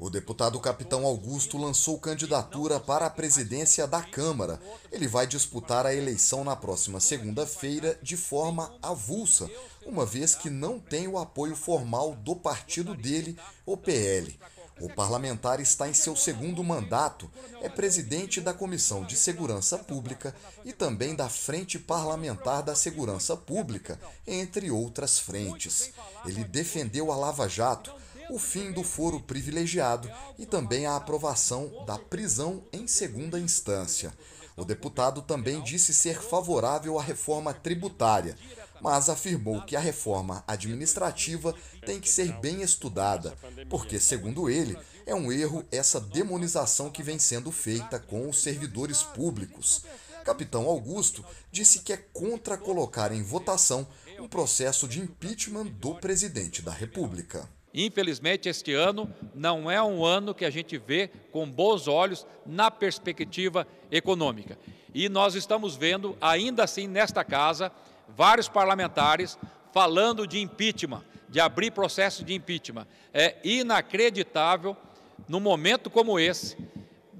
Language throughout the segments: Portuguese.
O deputado Capitão Augusto lançou candidatura para a presidência da Câmara. Ele vai disputar a eleição na próxima segunda-feira de forma avulsa, uma vez que não tem o apoio formal do partido dele, o PL. O parlamentar está em seu segundo mandato, é presidente da Comissão de Segurança Pública e também da Frente Parlamentar da Segurança Pública, entre outras frentes. Ele defendeu a Lava Jato o fim do foro privilegiado e também a aprovação da prisão em segunda instância. O deputado também disse ser favorável à reforma tributária, mas afirmou que a reforma administrativa tem que ser bem estudada, porque, segundo ele, é um erro essa demonização que vem sendo feita com os servidores públicos. Capitão Augusto disse que é contra colocar em votação um processo de impeachment do presidente da República. Infelizmente, este ano não é um ano que a gente vê com bons olhos na perspectiva econômica. E nós estamos vendo, ainda assim, nesta casa, vários parlamentares falando de impeachment, de abrir processo de impeachment. É inacreditável, num momento como esse,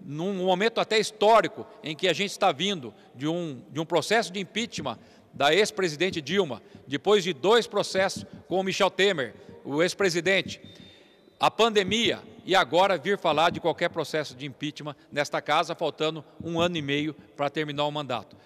num momento até histórico, em que a gente está vindo de um, de um processo de impeachment da ex-presidente Dilma, depois de dois processos com o Michel Temer, o ex-presidente, a pandemia e agora vir falar de qualquer processo de impeachment nesta casa, faltando um ano e meio para terminar o mandato.